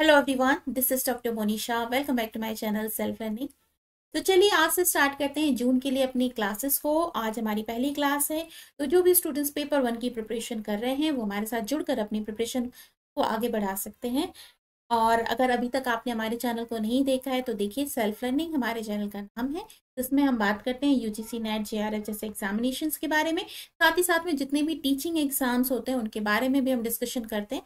hello everyone this is doctor Monisha welcome back to my channel self learning तो चलिए आज से स्टार्ट करते हैं जून के लिए अपनी क्लासेस को आज हमारी पहली क्लास है तो जो भी स्टूडेंट्स पेपर वन की प्रिपरेशन कर रहे हैं वो हमारे साथ जुड़कर अपनी प्रिपरेशन को आगे बढ़ा सकते हैं और अगर अभी तक आपने हमारे चैनल को नहीं देखा है तो देखिए सेल्फ लर्निंग हमारे चैनल का नाम है जिसमें हम बात करते हैं यूजीसी नेट जेआरएफ जैसे एग्जामिनेशंस के बारे में साथ ही साथ में जितने भी टीचिंग एग्जाम्स होते हैं उनके बारे में भी हम डिस्कशन करते हैं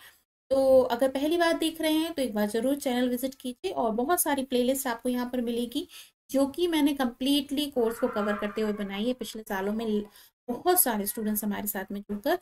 तो अगर पहली बार देख रहे हैं तो एक बार ज़रूर चैनल विजिट कीजिए और बहुत सारी प्लेलिस्ट आपको यहाँ पर मिलेगी जो कि मैंने कम्प्लीटली कोर्स को कवर करते हुए बनाई है पिछले सालों में बहुत सारे स्टूडेंट्स हमारे साथ में जुड़कर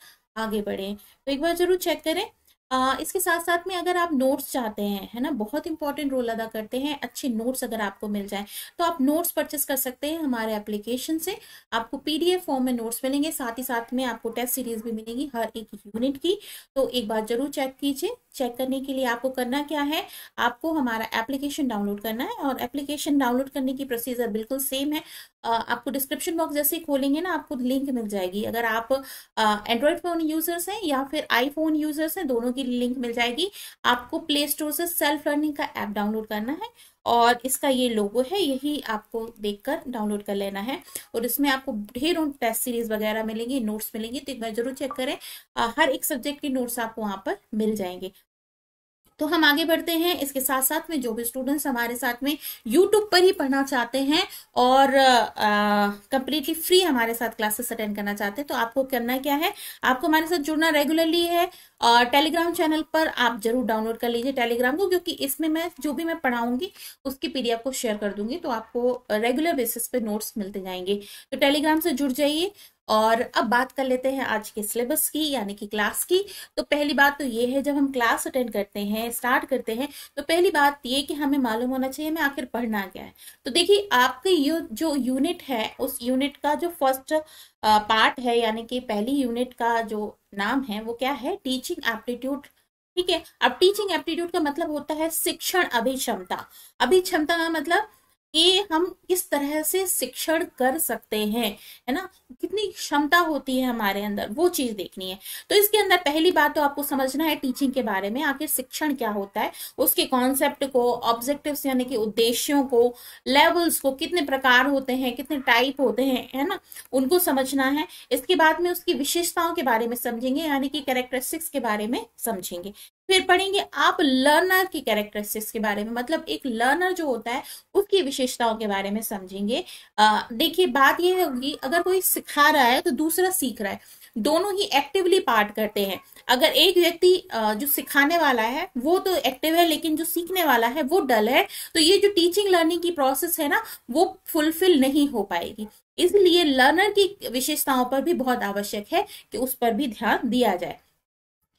आगे बढ़े तो एक बार ज़रूर चेक करें आ, इसके साथ साथ में अगर आप नोट्स चाहते हैं है ना बहुत इंपॉर्टेंट रोल अदा करते हैं अच्छे नोट्स अगर आपको मिल जाए तो आप नोट्स परचेस कर सकते हैं हमारे एप्लीकेशन से आपको पीडीएफ फॉर्म में नोट्स मिलेंगे साथ ही साथ में आपको टेस्ट सीरीज भी मिलेगी हर एक यूनिट की तो एक बार जरूर चेक कीजिए चेक करने के लिए आपको करना क्या है आपको हमारा एप्लीकेशन डाउनलोड करना है और एप्लीकेशन डाउनलोड करने की प्रोसीजर बिल्कुल सेम है आपको डिस्क्रिप्शन बॉक्स जैसे ही खोलेंगे ना आपको लिंक मिल जाएगी अगर आप एंड्रॉयड फोन यूजर्स हैं या फिर आईफोन यूजर्स हैं दोनों की लिंक मिल जाएगी आपको प्ले स्टोर से सेल्फ लर्निंग का ऐप डाउनलोड करना है और इसका ये लोगो है यही आपको देखकर डाउनलोड कर लेना है और इसमें आपको ढेरों टेस्ट सीरीज वगैरह मिलेंगी नोट्स मिलेंगे तो एक बार जरूर चेक करें हर एक सब्जेक्ट के नोट्स आपको वहां पर मिल जाएंगे तो हम आगे बढ़ते हैं इसके साथ साथ में जो भी स्टूडेंट्स हमारे साथ में यूट्यूब पर ही पढ़ना चाहते हैं और कंप्लीटली फ्री हमारे साथ क्लासेस अटेंड करना चाहते हैं तो आपको करना क्या है आपको हमारे साथ जुड़ना रेगुलरली है और टेलीग्राम चैनल पर आप जरूर डाउनलोड कर लीजिए टेलीग्राम को क्योंकि इसमें मैं जो भी मैं पढ़ाऊंगी उसकी पीढ़ी को शेयर कर दूंगी तो आपको रेगुलर बेसिस पे नोट्स मिलते जाएंगे तो टेलीग्राम से जुड़ जाइए और अब बात कर लेते हैं आज के सिलेबस की यानी कि क्लास की तो पहली बात तो ये है जब हम क्लास अटेंड करते हैं स्टार्ट करते हैं तो पहली बात ये कि हमें मालूम होना चाहिए हमें आखिर पढ़ना क्या है तो देखिए आपके यू, जो यूनिट है उस यूनिट का जो फर्स्ट पार्ट है यानी कि पहली यूनिट का जो नाम है वो क्या है टीचिंग एप्टीट्यूड ठीक है अब टीचिंग एप्टीट्यूड का मतलब होता है शिक्षण अभिक्षमता अभिक्षमता का मतलब कि हम किस तरह से शिक्षण कर सकते हैं है ना कितनी क्षमता होती है हमारे अंदर वो चीज देखनी है तो इसके अंदर पहली बात तो आपको समझना है टीचिंग के बारे में आखिर शिक्षण क्या होता है उसके कॉन्सेप्ट को ऑब्जेक्टिव यानी कि उद्देश्यों को लेवल्स को कितने प्रकार होते हैं कितने टाइप होते हैं है ना उनको समझना है इसके बाद में उसकी विशेषताओं के बारे में समझेंगे यानी कि कैरेक्टरिस्टिक्स के बारे में समझेंगे फिर पढ़ेंगे आप लर्नर की कैरेक्टरिस्टिक्स के बारे में मतलब एक लर्नर जो होता है उसकी विशेषताओं के बारे में समझेंगे देखिए बात यह होगी अगर कोई सिखा रहा है तो दूसरा सीख रहा है दोनों ही एक्टिवली पार्ट करते हैं अगर एक व्यक्ति जो सिखाने वाला है वो तो एक्टिव है लेकिन जो सीखने वाला है वो डल है तो ये जो टीचिंग लर्निंग की प्रोसेस है ना वो फुलफिल नहीं हो पाएगी इसलिए लर्नर की विशेषताओं पर भी बहुत आवश्यक है कि उस पर भी ध्यान दिया जाए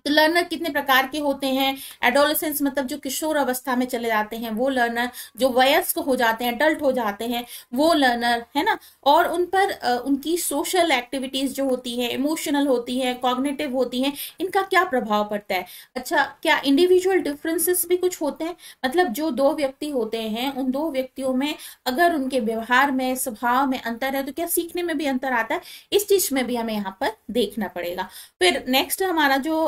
तो लर्नर कितने प्रकार के होते हैं एडोलसेंस मतलब जो किशोर अवस्था में चले जाते हैं वो लर्नर जो वयस्क हो जाते हैं अडल्ट हो जाते हैं वो लर्नर है ना और उन पर उनकी सोशल एक्टिविटीज जो होती है इमोशनल होती है कॉग्नेटिव होती है इनका क्या प्रभाव पड़ता है अच्छा क्या इंडिविजुअल डिफरेंसेस भी कुछ होते हैं मतलब जो दो व्यक्ति होते हैं उन दो व्यक्तियों में अगर उनके व्यवहार में स्वभाव में अंतर है तो क्या सीखने में भी अंतर आता है इस चीज में भी हमें यहाँ पर देखना पड़ेगा फिर नेक्स्ट हमारा जो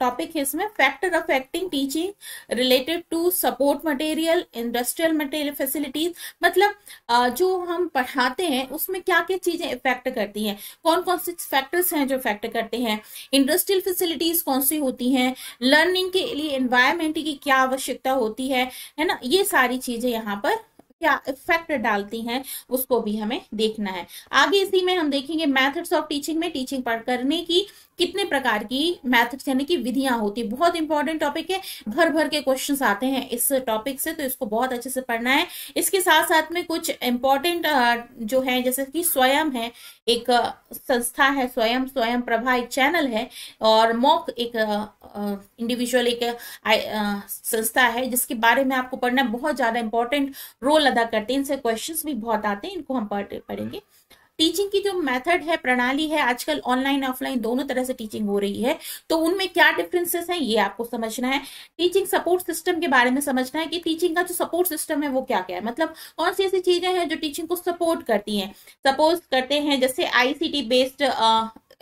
टॉपिक है इसमें factor affecting teaching related to support material industrial material facilities मतलब uh, जो हम पढ़ाते हैं उसमें क्या क्या चीजें इफेक्ट करती हैं कौन कौन से फैक्टर्स हैं जो इफेक्ट करते हैं इंडस्ट्रियल फैसिलिटीज कौन सी होती हैं लर्निंग के लिए इन्वायरमेंट की क्या आवश्यकता होती है है ना ये सारी चीजें यहाँ पर क्या इफेक्ट डालती हैं उसको भी हमें देखना है आगे इसी में हम देखेंगे मेथड्स ऑफ टीचिंग में टीचिंग पढ़ करने की कितने प्रकार की मैथड्स यानी कि विधियां होती है बहुत इंपॉर्टेंट टॉपिक है भर भर के क्वेश्चन आते हैं इस टॉपिक से तो इसको बहुत अच्छे से पढ़ना है इसके साथ साथ में कुछ इंपॉर्टेंट जो है जैसे कि स्वयं है एक संस्था है स्वयं स्वयं प्रभा एक चैनल है और मॉक एक इंडिविजुअल एक संस्था है जिसके बारे में आपको पढ़ना बहुत ज्यादा इंपॉर्टेंट रोल अदा करते हैं इनसे क्वेश्चन भी बहुत आते हैं इनको हम पढ़ेंगे टीचिंग की जो मेथड है प्रणाली है आजकल ऑनलाइन ऑफलाइन दोनों तरह से टीचिंग हो रही है तो उनमें क्या डिफरेंसेस हैं ये आपको समझना है टीचिंग सपोर्ट सिस्टम के बारे में समझना है कि टीचिंग का जो सपोर्ट सिस्टम है वो क्या क्या है मतलब कौन सी ऐसी चीजें हैं जो टीचिंग को सपोर्ट करती हैं सपोज करते हैं जैसे आईसीटी बेस्ड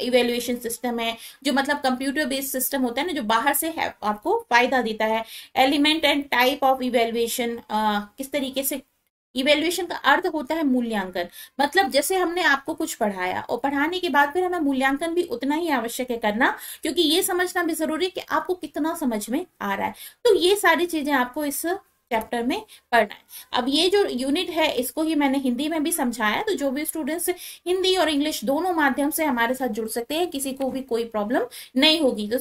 इवेल्युएशन सिस्टम है जो मतलब कंप्यूटर बेस्ड सिस्टम होता है ना जो बाहर से है, आपको फायदा देता है element and type of evaluation किस तरीके से इवेल्युएशन का अर्थ होता है मूल्यांकन मतलब जैसे हमने आपको कुछ पढ़ाया और पढ़ाने के बाद फिर हमें मूल्यांकन भी उतना ही आवश्यक है करना क्योंकि ये समझना भी जरूरी है कि आपको कितना समझ में आ रहा है तो ये सारी चीजें आपको इस चैप्टर में पढ़ना है अब ये जो यूनिट है इसको ही मैंने हिंदी में भी समझाया तो जो भी स्टूडेंट्स हिंदी और इंग्लिश दोनों माध्यम से हमारे साथ जुड़ सकते हैं किसी को भी कोई प्रॉब्लम नहीं होगी तो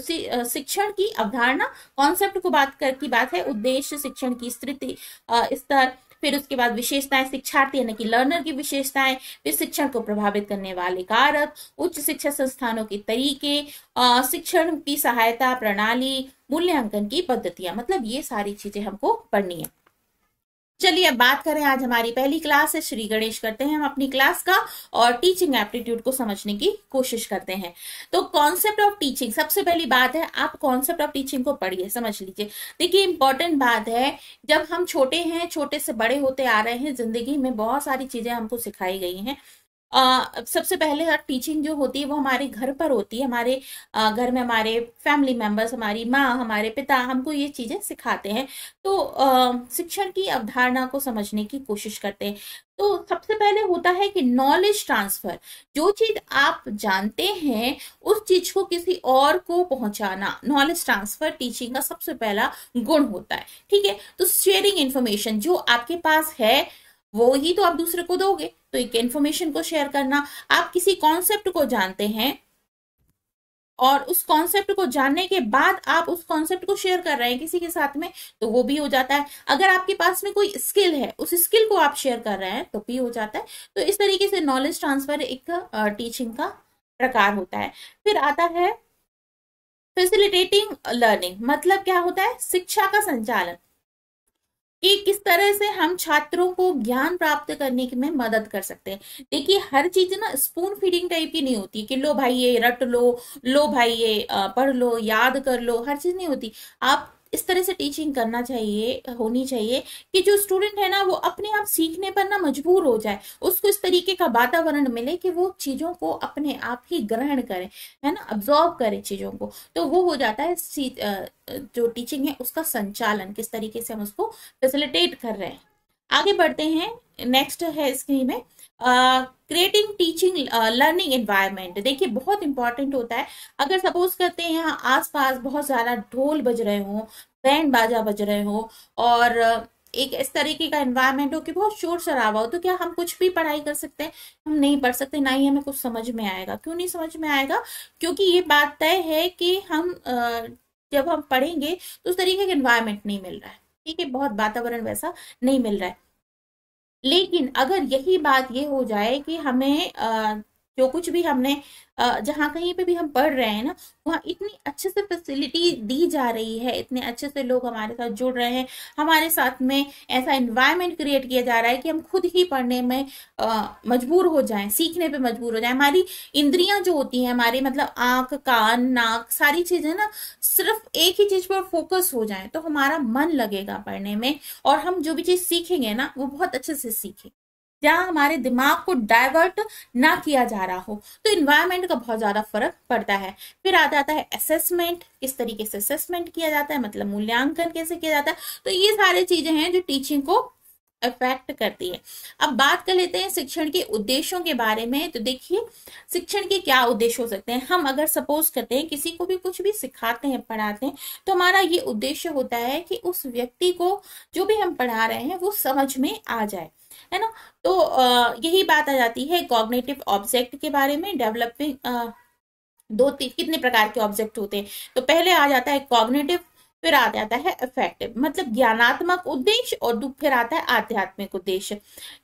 शिक्षण की अवधारणा कॉन्सेप्ट को बात कर की बात है उद्देश्य शिक्षण की स्थिति स्तर फिर उसके बाद विशेषताएं शिक्षार्थी यानी कि लर्नर की विशेषताएं फिर शिक्षण को प्रभावित करने वाले कारक उच्च शिक्षा संस्थानों के तरीके शिक्षण की सहायता प्रणाली मूल्यांकन की पद्धतियां मतलब ये सारी चीजें हमको पढ़नी है चलिए अब बात करें आज हमारी पहली क्लास है श्री गणेश करते हैं हम अपनी क्लास का और टीचिंग एप्टीट्यूड को समझने की कोशिश करते हैं तो कॉन्सेप्ट ऑफ टीचिंग सबसे पहली बात है आप कॉन्सेप्ट ऑफ टीचिंग को पढ़िए समझ लीजिए देखिए इंपॉर्टेंट बात है जब हम छोटे हैं छोटे से बड़े होते आ रहे हैं जिंदगी में बहुत सारी चीजें हमको सिखाई गई हैं आ, सबसे पहले टीचिंग जो होती है वो हमारे घर पर होती है हमारे घर में हमारे फैमिली मेंबर्स हमारी माँ हमारे पिता हमको ये चीज़ें सिखाते हैं तो शिक्षण की अवधारणा को समझने की कोशिश करते हैं तो सबसे पहले होता है कि नॉलेज ट्रांसफर जो चीज आप जानते हैं उस चीज को किसी और को पहुंचाना नॉलेज ट्रांसफर टीचिंग का सबसे पहला गुण होता है ठीक है तो शेयरिंग इन्फॉर्मेशन जो आपके पास है वो ही तो आप दूसरे को दोगे तो एक इन्फॉर्मेशन को शेयर करना आप किसी कॉन्सेप्ट को जानते हैं और उस कॉन्सेप्ट को जानने के बाद आप उस कॉन्सेप्ट को शेयर कर रहे हैं किसी के साथ में तो वो भी हो जाता है अगर आपके पास में कोई स्किल है उस स्किल को आप शेयर कर रहे हैं तो भी हो जाता है तो इस तरीके से नॉलेज ट्रांसफर एक टीचिंग का प्रकार होता है फिर आता है फेसिलिटेटिंग लर्निंग मतलब क्या होता है शिक्षा का संचालन कि किस तरह से हम छात्रों को ज्ञान प्राप्त करने में मदद कर सकते हैं देखिए हर चीज ना स्पून फीडिंग टाइप की नहीं होती कि लो भाई ये रट लो लो भाई ये पढ़ लो याद कर लो हर चीज नहीं होती आप इस तरह से टीचिंग करना चाहिए होनी चाहिए कि जो स्टूडेंट है ना वो अपने आप सीखने पर ना मजबूर हो जाए उसको इस तरीके का वातावरण मिले कि वो चीज़ों को अपने आप ही ग्रहण करे है ना अब्जॉर्व करे चीज़ों को तो वो हो जाता है जो टीचिंग है उसका संचालन किस तरीके से हम उसको फेसिलिटेट कर रहे हैं आगे बढ़ते हैं नेक्स्ट है स्क्रीन में क्रिएटिंग टीचिंग लर्निंग एनवायरमेंट देखिए बहुत इंपॉर्टेंट होता है अगर सपोज करते हैं यहाँ आसपास बहुत सारा ढोल बज रहे हों बैंड बाजा बज रहे हों और uh, एक इस तरीके का एनवायरमेंट हो कि बहुत शोर शराबा हो तो क्या हम कुछ भी पढ़ाई कर सकते हैं हम नहीं पढ़ सकते ना ही हमें कुछ समझ में आएगा क्यों नहीं समझ में आएगा क्योंकि ये बात तय है कि हम uh, जब हम पढ़ेंगे तो उस तरीके का एनवायरमेंट नहीं मिल रहा है ठीक है बहुत वातावरण वैसा नहीं मिल रहा है लेकिन अगर यही बात ये हो जाए कि हमें जो कुछ भी हमने जहाँ कहीं पे भी हम पढ़ रहे हैं ना वहाँ इतनी अच्छे से फैसिलिटी दी जा रही है इतने अच्छे से लोग हमारे साथ जुड़ रहे हैं हमारे साथ में ऐसा इन्वायरमेंट क्रिएट किया जा रहा है कि हम खुद ही पढ़ने में मजबूर हो जाएं सीखने पे मजबूर हो जाएं हमारी इंद्रियां जो होती हैं हमारी मतलब आंख कान नाक सारी चीज़ें ना सिर्फ एक ही चीज़ पर फोकस हो जाए तो हमारा मन लगेगा पढ़ने में और हम जो भी चीज़ सीखेंगे ना वो बहुत अच्छे से सीखेंगे जहां हमारे दिमाग को डाइवर्ट ना किया जा रहा हो तो इन्वायरमेंट का बहुत ज़्यादा फर्क पड़ता है फिर आ जाता है असेसमेंट किस तरीके से असेसमेंट किया जाता है मतलब मूल्यांकन कैसे किया जाता है तो ये सारी चीज़ें हैं जो टीचिंग को अफेक्ट करती है अब बात कर लेते हैं शिक्षण के उद्देश्यों के बारे में तो देखिए शिक्षण के क्या उद्देश्य हो सकते हैं हम अगर सपोज करते हैं किसी को भी कुछ भी सिखाते हैं पढ़ाते हैं तो हमारा ये उद्देश्य होता है कि उस व्यक्ति को जो भी हम पढ़ा रहे हैं वो समझ में आ जाए है ना तो यही बात आ जाती है कॉग्नेटिव ऑब्जेक्ट के बारे में डेवलपिंग दो कितने प्रकार के ऑब्जेक्ट होते हैं तो पहले आ जाता है कॉग्नेटिव फिर आ जाता है इफेक्टिव मतलब ज्ञानात्मक उद्देश्य और फिर आता है आध्यात्मिक उद्देश्य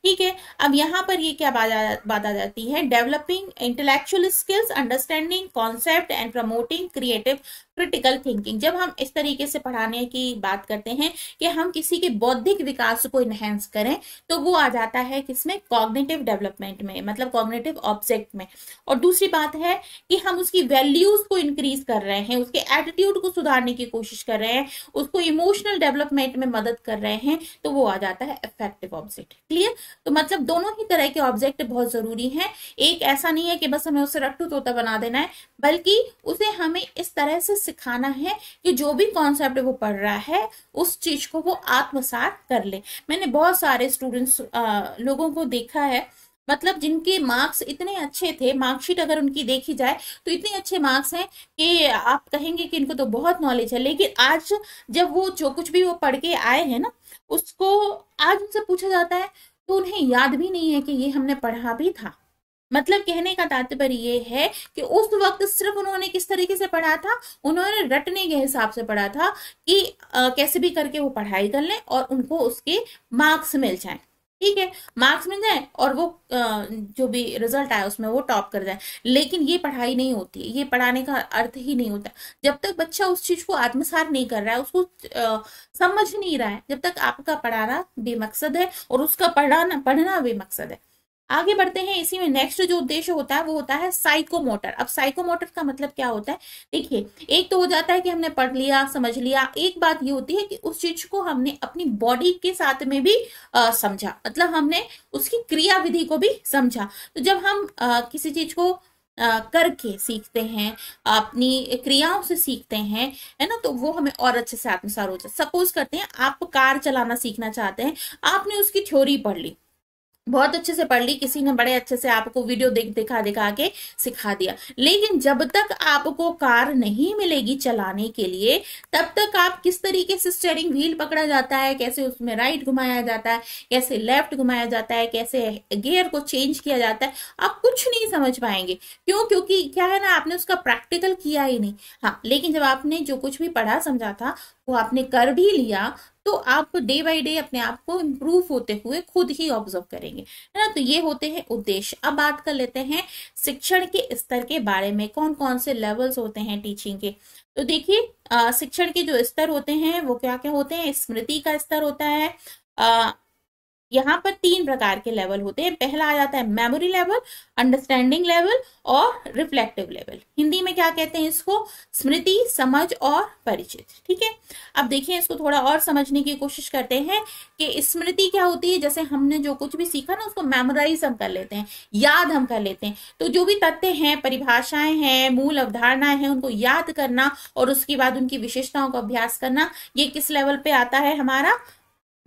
ठीक है अब यहाँ पर ये क्या बात आ जाती है developing intellectual skills understanding concept and promoting creative critical thinking जब हम इस तरीके से पढ़ाने की बात करते हैं कि हम किसी के बौद्धिक विकास को इन्हेंस करें तो वो आ जाता है किसमें कॉग्नेटिव डेवलपमेंट में मतलब कॉग्नेटिव ऑब्जेक्ट में और दूसरी बात है कि हम उसकी वैल्यूज को इंक्रीज कर रहे हैं उसके एटीट्यूड को सुधारने की कोशिश कर रहे रहे हैं उसको इमोशनल डेवलपमेंट में मदद कर रहे हैं तो वो आ जाता है इफेक्टिव ऑब्जेक्ट क्लियर तो मतलब दोनों ही तरह के ऑब्जेक्ट बहुत जरूरी हैं एक ऐसा नहीं है कि बस हमें उसे रट्टू तोता बना देना है बल्कि उसे हमें इस तरह से सिखाना है कि जो भी कॉन्सेप्ट वो पढ़ रहा है उस चीज को वो आत्मसात कर ले मैंने बहुत सारे स्टूडेंट्स लोगों को देखा है मतलब जिनके मार्क्स इतने अच्छे थे मार्कशीट अगर उनकी देखी जाए तो इतने अच्छे मार्क्स हैं कि आप कहेंगे कि इनको तो बहुत नॉलेज है लेकिन आज जब वो जो कुछ भी वो पढ़ के आए हैं ना उसको आज उनसे पूछा जाता है तो उन्हें याद भी नहीं है कि ये हमने पढ़ा भी था मतलब कहने का तात्पर्य ये है कि उस वक्त सिर्फ उन्होंने किस तरीके से पढ़ा था उन्होंने रटने के हिसाब से पढ़ा था कि आ, कैसे भी करके वो पढ़ाई कर लें और उनको उसके मार्क्स मिल जाएं ठीक है मार्क्स मिल जाए और वो जो भी रिजल्ट आया उसमें वो टॉप कर जाए लेकिन ये पढ़ाई नहीं होती है ये पढ़ाने का अर्थ ही नहीं होता जब तक बच्चा उस चीज को आत्मसात नहीं कर रहा है उसको समझ नहीं रहा है जब तक आपका पढ़ाना बेमकसद है और उसका पढ़ाना पढ़ना बेमकसद है आगे बढ़ते हैं इसी में नेक्स्ट जो उद्देश्य होता है वो होता है साइकोमोटर अब साइकोमोटर का मतलब क्या होता है देखिए एक तो हो जाता है कि हमने पढ़ लिया समझ लिया एक बात ये होती है कि उस चीज को हमने अपनी बॉडी के साथ में भी आ, समझा मतलब हमने उसकी क्रियाविधि को भी समझा तो जब हम आ, किसी चीज को आ, करके सीखते हैं अपनी क्रियाओं से सीखते हैं है ना तो वो हमें और अच्छे से आत्मसार हो जाए सपोज करते हैं आप कार चलाना सीखना चाहते हैं आपने उसकी थ्योरी पढ़ ली बहुत अच्छे से पढ़ ली किसी ने बड़े अच्छे से आपको वीडियो देख दिखा दिखा के सिखा दिया लेकिन जब तक आपको कार नहीं मिलेगी चलाने के लिए तब तक आप किस तरीके से स्टेयरिंग व्हील पकड़ा जाता है कैसे उसमें राइट घुमाया जाता है कैसे लेफ्ट घुमाया जाता है कैसे गियर को चेंज किया जाता है आप कुछ नहीं समझ पाएंगे क्यों क्योंकि क्या है ना आपने उसका प्रैक्टिकल किया ही नहीं हाँ लेकिन जब आपने जो कुछ भी पढ़ा समझा था वो आपने कर भी लिया तो आप डे बाय डे अपने आप को इम्प्रूव होते हुए खुद ही ऑब्जर्व करेंगे है ना तो ये होते हैं उद्देश्य अब बात कर लेते हैं शिक्षण के स्तर के बारे में कौन कौन से लेवल्स होते हैं टीचिंग के तो देखिए शिक्षण के जो स्तर होते हैं वो क्या क्या होते हैं स्मृति का स्तर होता है यहाँ पर तीन प्रकार के लेवल होते हैं पहला आ जाता है मेमोरी लेवल अंडरस्टैंडिंग लेवल और रिफ्लेक्टिव लेवल हिंदी में क्या कहते हैं इसको स्मृति समझ और परिचित ठीक है अब देखिए इसको थोड़ा और समझने की कोशिश करते हैं कि स्मृति क्या होती है जैसे हमने जो कुछ भी सीखा ना उसको मेमोराइज हम कर लेते हैं याद हम कर लेते हैं तो जो भी तथ्य हैं परिभाषाएं हैं मूल अवधारणाएं हैं उनको याद करना और उसके बाद उनकी विशेषताओं का अभ्यास करना ये किस लेवल पे आता है हमारा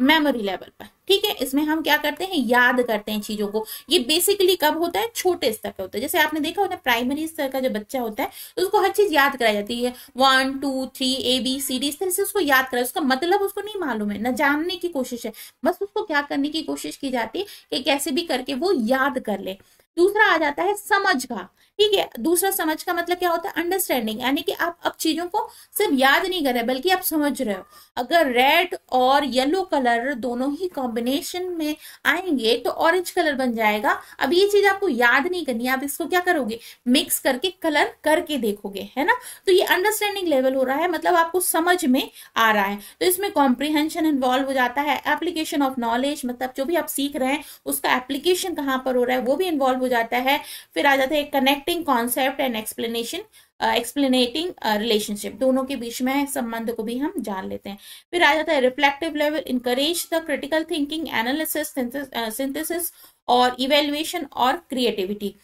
मेमोरी लेवल पर ठीक है इसमें हम क्या करते हैं याद करते हैं चीजों को ये बेसिकली कब होता है छोटे स्तर पे होता है जैसे आपने देखा होता है प्राइमरी स्तर का जो बच्चा होता है तो उसको हर चीज याद कराई जाती है one two three A B C D इस तरह से उसको याद करा उसका मतलब उसको नहीं मालूम है न जानने की कोशिश है बस उसको क्या करने की कोशिश की जाती है कि कैसे भी करके वो याद कर ले दूसरा आ जाता है समझ का ठीक है दूसरा समझ का मतलब क्या होता है अंडरस्टैंडिंग यानी कि आप अब चीजों को सिर्फ याद नहीं कर रहे बल्कि आप समझ रहे हो अगर रेड और येलो कलर दोनों ही कॉम्बिनेशन में आएंगे तो ऑरेंज कलर बन जाएगा अब ये चीज आपको याद नहीं करनी आप इसको क्या करोगे मिक्स करके कलर करके देखोगे है ना तो ये अंडरस्टैंडिंग लेवल हो रहा है मतलब आपको समझ में आ रहा है तो इसमें कॉम्प्रिहेंशन इन्वॉल्व हो जाता है एप्लीकेशन ऑफ नॉलेज मतलब जो भी आप सीख रहे हैं उसका एप्लीकेशन कहाँ पर हो रहा है वो भी इन्वॉल्व हो जाता है फिर आ जाता है connect connecting concept and explanation explanating relationship दोनों के बीच में संबंध को भी हम जान लेते हैं फिर आ जाता है reflective level encourage the critical thinking analysis synthesis और इवेल्युएशन और क्रिएटिविटी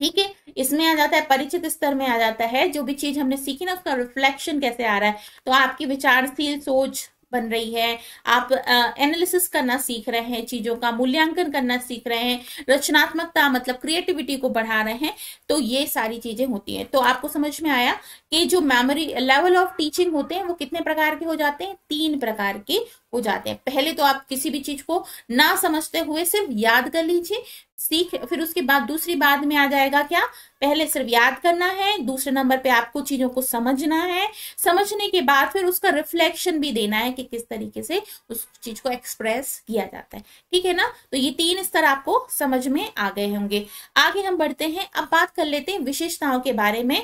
ठीक है इसमें आ जाता है परिचित स्तर में आ जाता है जो भी चीज हमने सीखी ना उसका रिफ्लेक्शन कैसे आ रहा है तो आपकी विचारशील सोच बन रही है आप एनालिसिस करना सीख रहे हैं चीजों का मूल्यांकन करना सीख रहे हैं रचनात्मकता मतलब क्रिएटिविटी को बढ़ा रहे हैं तो ये सारी चीजें होती हैं तो आपको समझ में आया कि जो मेमोरी लेवल ऑफ टीचिंग होते हैं वो कितने प्रकार के हो जाते हैं तीन प्रकार के हो जाते हैं पहले तो आप किसी भी चीज को ना समझते हुए सिर्फ याद कर लीजिए सीख फिर उसके बाद दूसरी बाद में आ जाएगा क्या पहले सिर्फ याद करना है दूसरे नंबर पे आपको चीजों को समझना है समझने के बाद फिर उसका रिफ्लेक्शन भी देना है कि किस तरीके से उस चीज को एक्सप्रेस किया जाता है ठीक है ना तो ये तीन स्तर आपको समझ में आ गए होंगे आगे हम बढ़ते हैं अब बात कर लेते हैं विशेषताओं के बारे में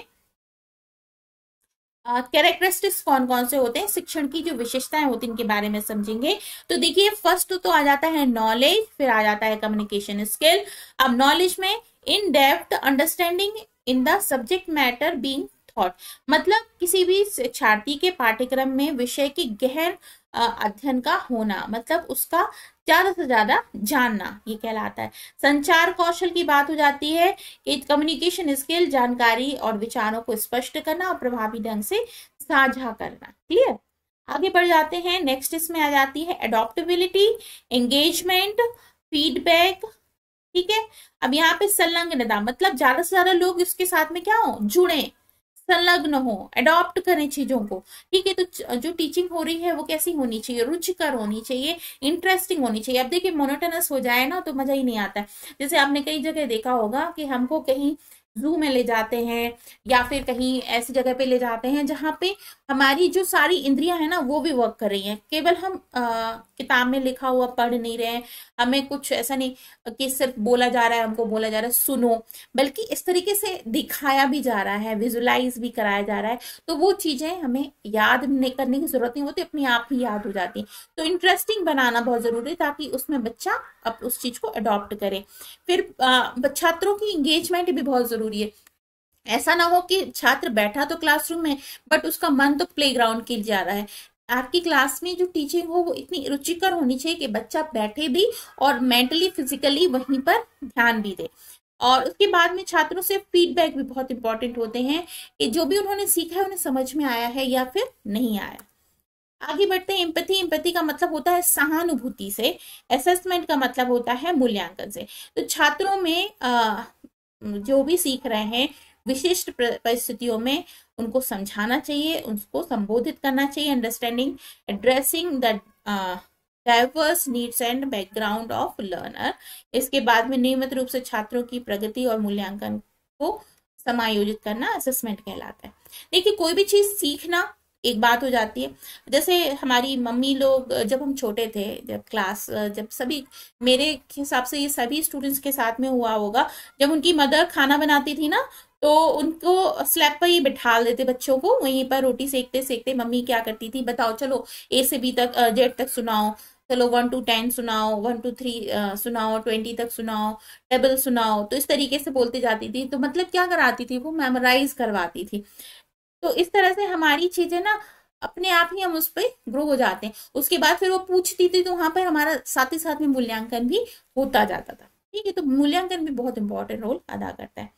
कैरेक्टरिस्टिक्स कौन कौन से होते हैं शिक्षण की जो विशेषताएं होती हैं इनके बारे में समझेंगे तो देखिए फर्स्ट तो आ जाता है नॉलेज फिर आ जाता है कम्युनिकेशन स्किल अब नॉलेज में in depth understanding in the subject matter being thought मतलब किसी भी शिक्षार्थी के पाठ्यक्रम में विषय की गहन अध्ययन का होना मतलब उसका ज्यादा से ज्यादा जानना ये कहलाता है संचार कौशल की बात हो जाती है कि कम्युनिकेशन स्किल जानकारी और विचारों को स्पष्ट करना और प्रभावी ढंग से साझा करना क्लियर आगे बढ़ जाते हैं नेक्स्ट इसमें आ जाती है अडोप्टेबिलिटी एंगेजमेंट फीडबैक ठीक है अब यहाँ पे संलग्नता मतलब ज्यादा से ज्यादा लोग इसके साथ में क्या हो जुड़े संलग्न हो एडॉप्ट करें चीज़ों को ठीक है तो जो टीचिंग हो रही है वो कैसी होनी चाहिए रुचिकर होनी चाहिए इंटरेस्टिंग होनी चाहिए अब देखिए मोनोटनस हो जाए ना तो मज़ा ही नहीं आता है जैसे आपने कई जगह देखा होगा कि हमको कहीं जू में ले जाते हैं या फिर कहीं ऐसी जगह पे ले जाते हैं जहाँ पे हमारी जो सारी इंद्रियां है ना वो भी वर्क कर रही हैं केवल हम किताब में लिखा हुआ पढ़ नहीं रहे हैं हमें कुछ ऐसा नहीं कि सिर्फ बोला जा रहा है हमको बोला जा रहा है सुनो बल्कि इस तरीके से दिखाया भी जा रहा है विजुलाइज भी कराया जा रहा है तो वो चीज़ें हमें याद नहीं करने की जरूरत नहीं होती अपने आप ही याद हो जाती है तो इंटरेस्टिंग बनाना बहुत ज़रूरी है ताकि उसमें बच्चा अब उस चीज़ को अडॉप्ट करे फिर छात्रों की इंगेजमेंट भी बहुत ज़रूरी जरूरी है ऐसा ना हो कि छात्र बैठा तो क्लासरूम में बट उसका मन तो प्लेग्राउंड की जा रहा है आपकी क्लास में जो टीचिंग हो वो इतनी रुचिकर होनी चाहिए कि बच्चा बैठे भी और मेंटली फिजिकली वहीं पर ध्यान भी दे और उसके बाद में छात्रों से फीडबैक भी बहुत इंपॉर्टेंट होते हैं कि जो भी उन्होंने सीखा है उन्हें समझ में आया है या फिर नहीं आया आगे बढ़ते हैं एम्पथी एम्पथी का मतलब होता है सहानुभूति से असेसमेंट का मतलब होता है मूल्यांकन से तो छात्रों में अः जो भी सीख रहे हैं विशिष्ट परिस्थितियों में उनको समझाना चाहिए उनको संबोधित करना चाहिए understanding addressing the diverse needs and background of learner इसके बाद में नियमित रूप से छात्रों की प्रगति और मूल्यांकन को समायोजित करना असेसमेंट कहलाता है देखिए कोई भी चीज सीखना एक बात हो जाती है जैसे हमारी मम्मी लोग जब हम छोटे थे जब क्लास जब सभी मेरे हिसाब से ये सभी स्टूडेंट्स के साथ में हुआ होगा जब उनकी मदर खाना बनाती थी ना तो उनको स्लैब पर ही बिठा देते बच्चों को वहीं पर रोटी सेकते सेकते मम्मी क्या करती थी बताओ चलो ए से बी तक जेड तक सुनाओ चलो वन टू टेन सुनाओ वन टू थ्री सुनाओ ट्वेंटी तक सुनाओ टेबल सुनाओ तो इस तरीके से बोलती जाती थी तो मतलब क्या कराती थी वो मेमोराइज करवाती थी तो इस तरह से हमारी चीजें ना अपने आप ही हम उस पर ग्रो हो जाते हैं उसके बाद फिर वो पूछती थी तो वहां पर हमारा साथ ही साथ में मूल्यांकन भी होता जाता था ठीक है तो मूल्यांकन भी बहुत इंपॉर्टेंट रोल अदा करता है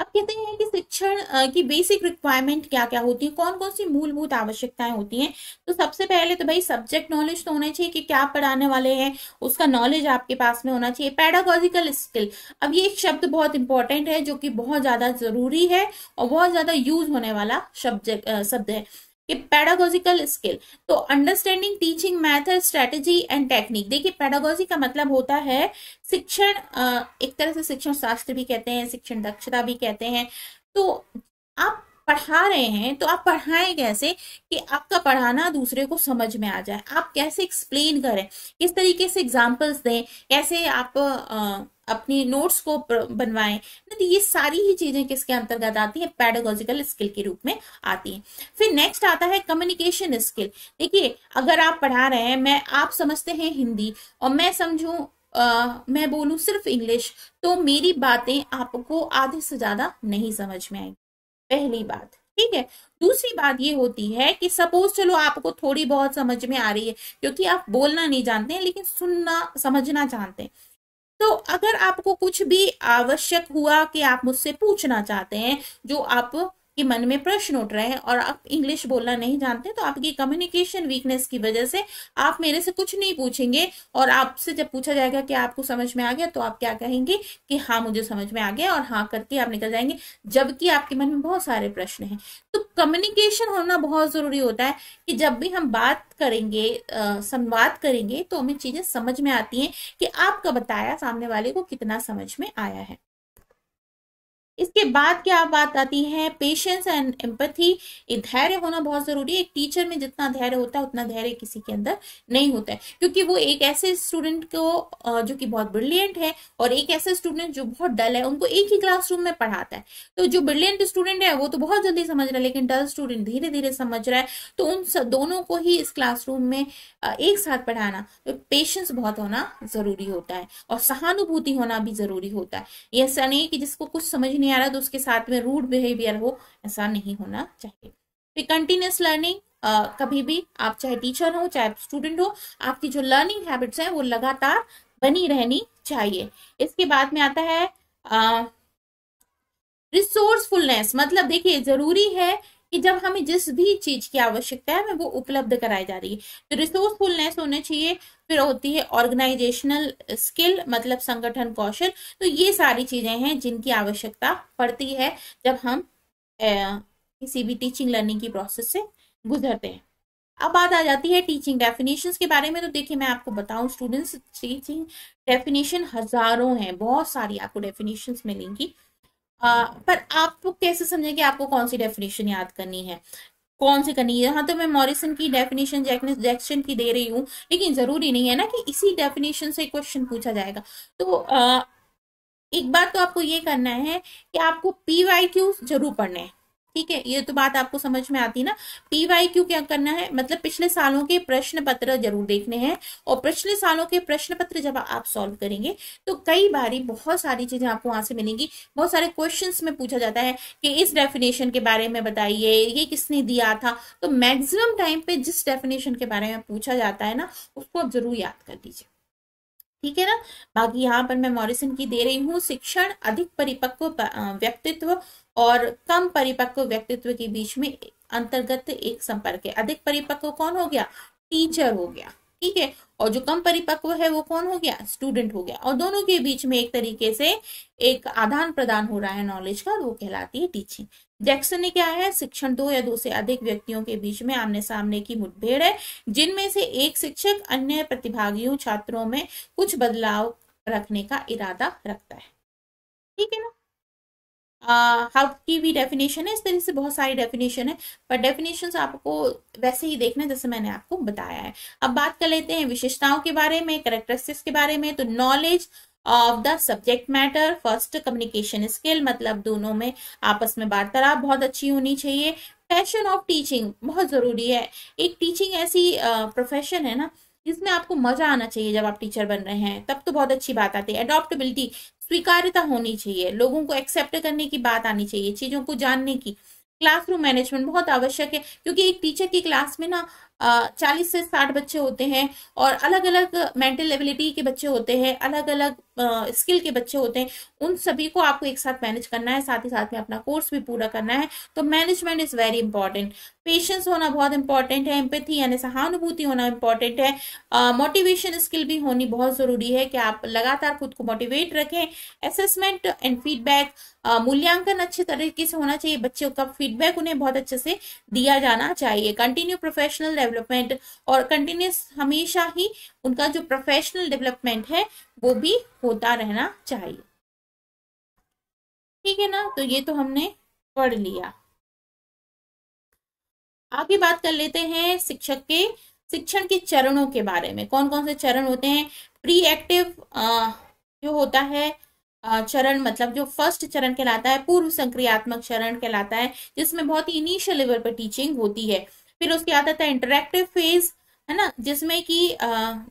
अब कहते हैं कि शिक्षण की बेसिक रिक्वायरमेंट क्या क्या होती है कौन कौन सी मूलभूत आवश्यकताएं होती हैं तो सबसे पहले तो भाई सब्जेक्ट नॉलेज तो होना चाहिए कि क्या पढ़ाने वाले हैं उसका नॉलेज आपके पास में होना चाहिए पैडागोजिकल स्किल अब ये एक शब्द बहुत इंपॉर्टेंट है जो कि बहुत ज़्यादा ज़रूरी है और बहुत ज़्यादा यूज होने वाला शब्द शब्द है कि पैडागोजिकल स्किल तो understanding teaching method strategy and technique देखिए पैडागोजी का मतलब होता है शिक्षण एक तरह से शिक्षण शास्त्र भी कहते हैं शिक्षण दक्षता भी कहते हैं तो आप पढ़ा रहे हैं तो आप पढ़ाएं कैसे कि आपका पढ़ाना दूसरे को समझ में आ जाए आप कैसे एक्सप्लेन करें किस तरीके से एग्जाम्पल्स दें कैसे आप आ, अपनी नोट्स को बनवाएं तो ये सारी ही चीजें किसके अंतर्गत आती हैं पेडागोजिकल स्किल के रूप में आती हैं फिर नेक्स्ट आता है कम्युनिकेशन स्किल देखिए अगर आप पढ़ा रहे हैं मैं आप समझते हैं हिंदी और मैं समझू मैं बोलूँ सिर्फ इंग्लिश तो मेरी बातें आपको आधे से ज़्यादा नहीं समझ में आएंगी पहली बात ठीक है दूसरी बात ये होती है कि सपोज चलो आपको थोड़ी बहुत समझ में आ रही है क्योंकि आप बोलना नहीं जानते हैं लेकिन सुनना समझना चाहते हैं तो अगर आपको कुछ भी आवश्यक हुआ कि आप मुझसे पूछना चाहते हैं जो आप के मन में प्रश्न उठ रहे हैं और आप इंग्लिश बोलना नहीं जानते तो आपकी कम्युनिकेशन वीकनेस की वजह से आप मेरे से कुछ नहीं पूछेंगे और आपसे जब पूछा जाएगा कि आपको समझ में आ गया तो आप क्या कहेंगे कि हाँ मुझे समझ में आ गया और हाँ करके आप निकल जाएंगे जबकि आपके मन में बहुत सारे प्रश्न हैं तो कम्युनिकेशन होना बहुत ज़रूरी होता है कि जब भी हम बात करेंगे संवाद करेंगे तो हमें चीज़ें समझ में आती हैं कि आपका बताया सामने वाले को कितना समझ में आया है इसके बाद क्या बात आती है पेशेंस एंड एम्पथी धैर्य होना बहुत ज़रूरी है एक टीचर में जितना धैर्य होता है उतना धैर्य किसी के अंदर नहीं होता है क्योंकि वो एक ऐसे स्टूडेंट को जो कि बहुत ब्रिलियंट है और एक ऐसे स्टूडेंट जो बहुत डल है उनको एक ही क्लासरूम में पढ़ाता है तो जो ब्रिलियंट स्टूडेंट है वो तो बहुत जल्दी समझ रहा है लेकिन डल स्टूडेंट धीरे धीरे समझ रहा है तो उन दोनों को ही इस क्लासरूम में एक साथ पढ़ाना तो पेशेंस बहुत होना ज़रूरी होता है और सहानुभूति होना भी ज़रूरी होता है ऐसा नहीं कि जिसको कुछ समझ नहीं नहीं आ रहा तो उसके साथ में रूड बिहेवियर हो ऐसा नहीं होना चाहिए फिर कंटिन्यूस लर्निंग Uh, कभी भी आप चाहे टीचर हो चाहे स्टूडेंट हो आपकी जो लर्निंग हैबिट्स हैं वो लगातार बनी रहनी चाहिए इसके बाद में आता है रिसोर्सफुलनेस uh, मतलब देखिए जरूरी है कि जब हमें जिस भी चीज की आवश्यकता है हमें वो उपलब्ध कराई जा रही है तो रिसोर्सफुलनेस होने चाहिए फिर होती है ऑर्गेनाइजेशनल स्किल मतलब संगठन कौशल तो ये सारी चीजें हैं जिनकी आवश्यकता पड़ती है जब हम ए, किसी भी टीचिंग लर्निंग की प्रोसेस से गुजरते हैं अब बात आ जाती है टीचिंग डेफिनेशंस के बारे में तो देखिए मैं आपको बताऊं स्टूडेंट्स टीचिंग डेफिनेशन हजारों हैं बहुत सारी आपको डेफिनेशंस मिलेंगी आ, पर आप कैसे समझें कि आपको कौन सी डेफिनेशन याद करनी है कौन सी करनी है यहां तो मैं मॉरिसन की डेफिनेशन जैकनेस जैक्सन की दे रही हूँ लेकिन जरूरी नहीं है ना कि इसी डेफिनेशन से क्वेश्चन पूछा जाएगा तो आ, एक बात तो आपको ये करना है कि आपको पी वाई क्यू जरूर पढ़ना है ठीक है ये तो बात आपको समझ में आती ना पी वाई क्यू क्या करना है मतलब पिछले सालों के प्रश्न पत्र जरूर देखने हैं और पिछले सालों के प्रश्न पत्र जब आप सॉल्व करेंगे तो कई बारी बहुत सारी चीजें आपको वहां से मिलेंगी बहुत सारे क्वेश्चंस में पूछा जाता है कि इस डेफिनेशन के बारे में बताइए ये किसने दिया था तो मैक्सिमम टाइम पे जिस डेफिनेशन के बारे में पूछा जाता है ना उसको आप जरूर याद कर दीजिए ठीक है ना बाकी यहाँ पर मैं मॉरिसन की दे रही हूँ शिक्षण अधिक परिपक्व व्यक्तित्व और कम परिपक्व व्यक्तित्व के बीच में अंतर्गत एक संपर्क है अधिक परिपक्व कौन हो गया टीचर हो गया ठीक है और जो कम परिपक्व है वो कौन हो गया स्टूडेंट हो गया और दोनों के बीच में एक तरीके से एक आदान प्रदान हो रहा है नॉलेज का वो कहलाती है टीचिंग जैक्सन ने क्या है शिक्षण दो या दो से अधिक व्यक्तियों के बीच में आमने सामने की मुठभेड़ है जिनमें से एक शिक्षक अन्य प्रतिभागियों छात्रों में कुछ बदलाव रखने का इरादा रखता है ठीक है ना हाउ की भी डेफिनेशन है इस तरह से बहुत सारी डेफिनेशन है पर डेफिनेशन आपको वैसे ही देखना है जैसे मैंने आपको बताया है अब बात कर लेते हैं विशेषताओं के बारे में करेक्टरिस्टिक्स के बारे में तो knowledge of the subject matter first communication skill मतलब दोनों में आपस में वार्तालाप बहुत अच्छी होनी चाहिए पैशन ऑफ टीचिंग बहुत ज़रूरी है एक टीचिंग ऐसी प्रोफेशन है ना जिसमें आपको मजा आना चाहिए जब आप टीचर बन रहे हैं तब तो बहुत अच्छी बात आती है एडोप्टेबिलिटी स्वीकार्यता होनी चाहिए लोगों को एक्सेप्ट करने की बात आनी चाहिए चीजों को जानने की क्लासरूम मैनेजमेंट बहुत आवश्यक है क्योंकि एक टीचर की क्लास में ना चालीस से साठ बच्चे होते हैं और अलग अलग मेंटल एबिलिटी के बच्चे होते हैं अलग अलग स्किल के बच्चे होते हैं उन सभी को आपको एक साथ मैनेज करना है साथ ही साथ में अपना कोर्स भी पूरा करना है तो management is very important patience होना बहुत इंपॉर्टेंट है एम्पथी यानी सहानुभूति होना इंपॉर्टेंट है मोटिवेशन uh, स्किल भी होनी बहुत ज़रूरी है कि आप लगातार खुद को मोटिवेट रखें असेसमेंट एंड फीडबैक मूल्यांकन अच्छे तरीके से होना चाहिए बच्चों का फीडबैक उन्हें बहुत अच्छे से दिया जाना चाहिए कंटिन्यू प्रोफेशनल डेवलपमेंट और कंटिन्यूस हमेशा ही उनका जो प्रोफेशनल डेवलपमेंट है वो भी होता रहना चाहिए ठीक है ना तो ये तो हमने पढ़ लिया आगे बात कर लेते हैं शिक्षक के शिक्षण के चरणों के बारे में कौन कौन से चरण होते हैं प्री एक्टिव जो होता है चरण मतलब जो फर्स्ट चरण कहलाता है पूर्व संक्रियात्मक चरण कहलाता है जिसमें बहुत ही इनिशियल लेवल पर टीचिंग होती है फिर उसके आता था इंटरेक्टिव फेज है ना जिसमें कि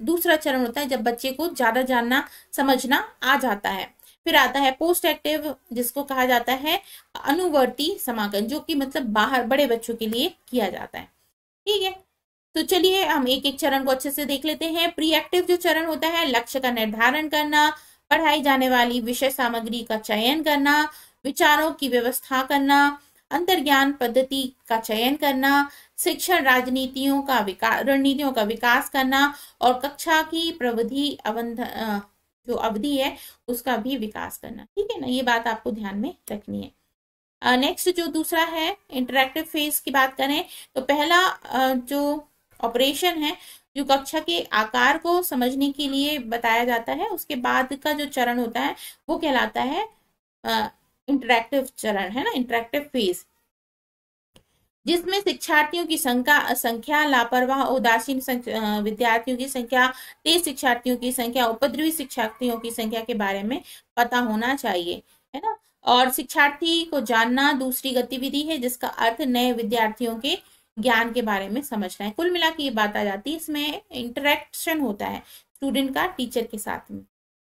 दूसरा चरण होता है जब बच्चे को ज़्यादा जानना समझना आ जाता है फिर आता है पोस्ट एक्टिव जिसको कहा जाता है अनुवर्ती समागम जो कि मतलब बाहर बड़े बच्चों के लिए किया जाता है ठीक है तो चलिए हम एक एक चरण को अच्छे से देख लेते हैं प्री एक्टिव जो चरण होता है लक्ष्य का निर्धारण करना पढ़ाई जाने वाली विषय सामग्री का चयन करना विचारों की व्यवस्था करना अंतर्ज्ञान पद्धति का चयन करना शिक्षण राजनीतियों का विकास रणनीतियों का विकास करना और कक्षा की प्रविधि अवंध जो अवधि है उसका भी विकास करना ठीक है ना ये बात आपको ध्यान में रखनी है नेक्स्ट जो दूसरा है इंटरेक्टिव फेज की बात करें तो पहला जो ऑपरेशन है जो कक्षा के आकार को समझने के लिए बताया जाता है उसके बाद का जो चरण होता है वो कहलाता है इंटरेक्टिव चरण है ना इंटरेक्टिव फेज जिसमें शिक्षार्थियों की संख्या संख्या लापरवाह उदासीन विद्यार्थियों की संख्या तेज शिक्षार्थियों की संख्या उपद्रवी शिक्षार्थियों की संख्या के बारे में पता होना चाहिए है ना और शिक्षार्थी को जानना दूसरी गतिविधि है जिसका अर्थ नए विद्यार्थियों के ज्ञान के बारे में समझना है कुल मिला के ये बात आ जाती है इसमें इंटरेक्शन होता है स्टूडेंट का टीचर के साथ में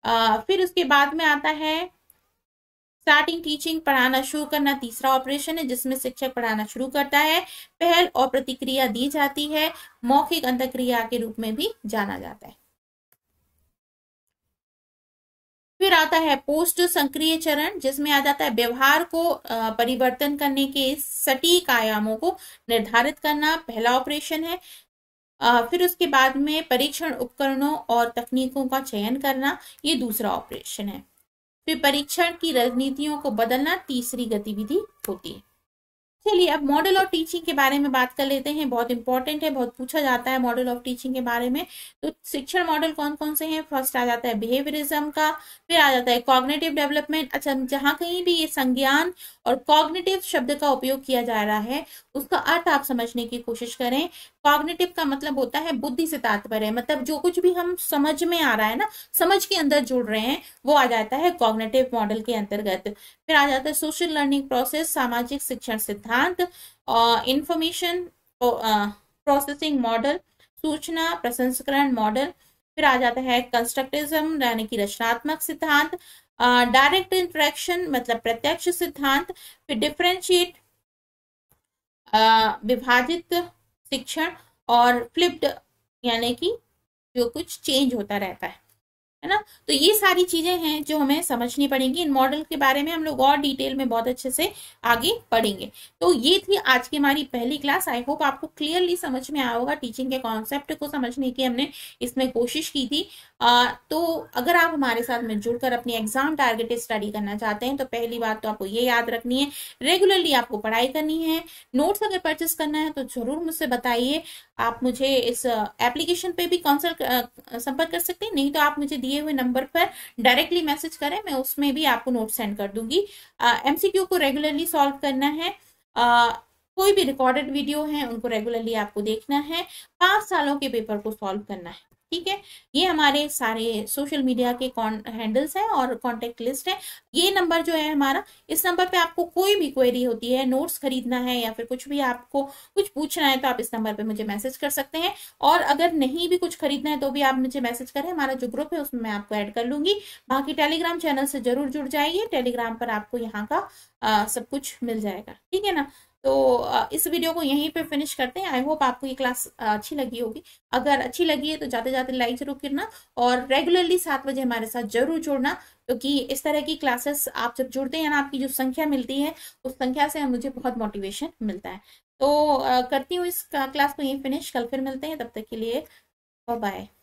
आ, फिर उसके बाद में आता है स्टार्टिंग टीचिंग पढ़ाना शुरू करना तीसरा ऑपरेशन है जिसमें शिक्षक पढ़ाना शुरू करता है पहल और प्रतिक्रिया दी जाती है मौखिक अंतक्रिया के रूप में भी जाना जाता है फिर आता है पोस्ट संक्रिय चरण जिसमें आ जाता है व्यवहार को परिवर्तन करने के सटीक आयामों को निर्धारित करना पहला ऑपरेशन है फिर उसके बाद में परीक्षण उपकरणों और तकनीकों का चयन करना ये दूसरा ऑपरेशन है फिर परीक्षण की रणनीतियों को बदलना तीसरी गतिविधि होती है चलिए अब मॉडल ऑफ टीचिंग के बारे में बात कर लेते हैं बहुत इंपॉर्टेंट है बहुत पूछा जाता है मॉडल ऑफ टीचिंग के बारे में तो शिक्षण मॉडल कौन कौन से हैं फर्स्ट आ जाता है बिहेवियरिज्म का फिर आ जाता है कॉग्नेटिव डेवलपमेंट अच्छा जहाँ कहीं भी ये संज्ञान और कॉग्नेटिव शब्द का उपयोग किया जा रहा है उसका अर्थ आप समझने की कोशिश करें कॉग्नेटिव का मतलब होता है बुद्धि से तात्पर्य मतलब जो कुछ भी हम समझ में आ रहा है ना समझ के अंदर जुड़ रहे हैं वो आ जाता है कॉग्नेटिव मॉडल के अंतर्गत फिर आ जाता है सोशल लर्निंग प्रोसेस सामाजिक शिक्षण सिद्धांत इंफॉर्मेशन प्रोसेसिंग मॉडल सूचना प्रसंस्करण मॉडल फिर आ जाता है कंस्ट्रक्टिज्म यानी कि रचनात्मक सिद्धांत डायरेक्ट इंटरेक्शन मतलब प्रत्यक्ष सिद्धांत फिर डिफ्रेंशिएट विभाजित शिक्षण और फ्लिप्ड यानी कि जो कुछ चेंज होता रहता है है ना तो ये सारी चीजें हैं जो हमें समझनी पड़ेंगी इन मॉडल के बारे में हम लोग और डिटेल में बहुत अच्छे से आगे पढ़ेंगे तो ये थी आज की हमारी पहली क्लास आई होप आपको क्लियरली समझ में आया होगा टीचिंग के कॉन्सेप्ट को समझने की हमने इसमें कोशिश की थी आ, तो अगर आप हमारे साथ में जुड़कर अपनी एग्जाम टारगेटेड स्टडी करना चाहते हैं तो पहली बात तो आपको ये याद रखनी है रेगुलरली आपको पढ़ाई करनी है नोट्स अगर परचेस करना है तो जरूर मुझसे बताइए आप मुझे इस एप्लीकेशन पे भी काउंसर संपर्क कर सकते हैं नहीं तो आप मुझे दिए हुए नंबर पर डायरेक्टली मैसेज करें मैं उसमें भी आपको नोट सेंड कर दूंगी एमसीक्यू को रेगुलरली सॉल्व करना है आ, कोई भी रिकॉर्डेड वीडियो है उनको रेगुलरली आपको देखना है पाँच सालों के पेपर को सॉल्व करना है ठीक है ये हमारे सारे सोशल मीडिया के हैंडल्स हैं और कॉन्टेक्ट लिस्ट है ये नंबर जो है हमारा इस नंबर पे आपको कोई भी क्वेरी होती है नोट्स खरीदना है या फिर कुछ भी आपको कुछ पूछना है तो आप इस नंबर पे मुझे मैसेज कर सकते हैं और अगर नहीं भी कुछ खरीदना है तो भी आप मुझे मैसेज करें हमारा जो ग्रुप है उसमें मैं आपको ऐड कर लूंगी बाकी टेलीग्राम चैनल से जरूर जुड़ जाइए टेलीग्राम पर आपको यहाँ का आ, सब कुछ मिल जाएगा ठीक है ना तो इस वीडियो को यहीं पे फिनिश करते हैं आई होप आपको ये क्लास अच्छी लगी होगी अगर अच्छी लगी है तो जाते जाते लाइक जरूर करना और रेगुलरली सात बजे हमारे साथ जरूर जुड़ना क्योंकि तो इस तरह की क्लासेस आप जब जुड़ते हैं ना आपकी जो संख्या मिलती है उस संख्या से मुझे बहुत मोटिवेशन मिलता है तो करती हूँ इस क्लास को यहीं फिनिश कल फिर मिलते हैं तब तक के लिए बाय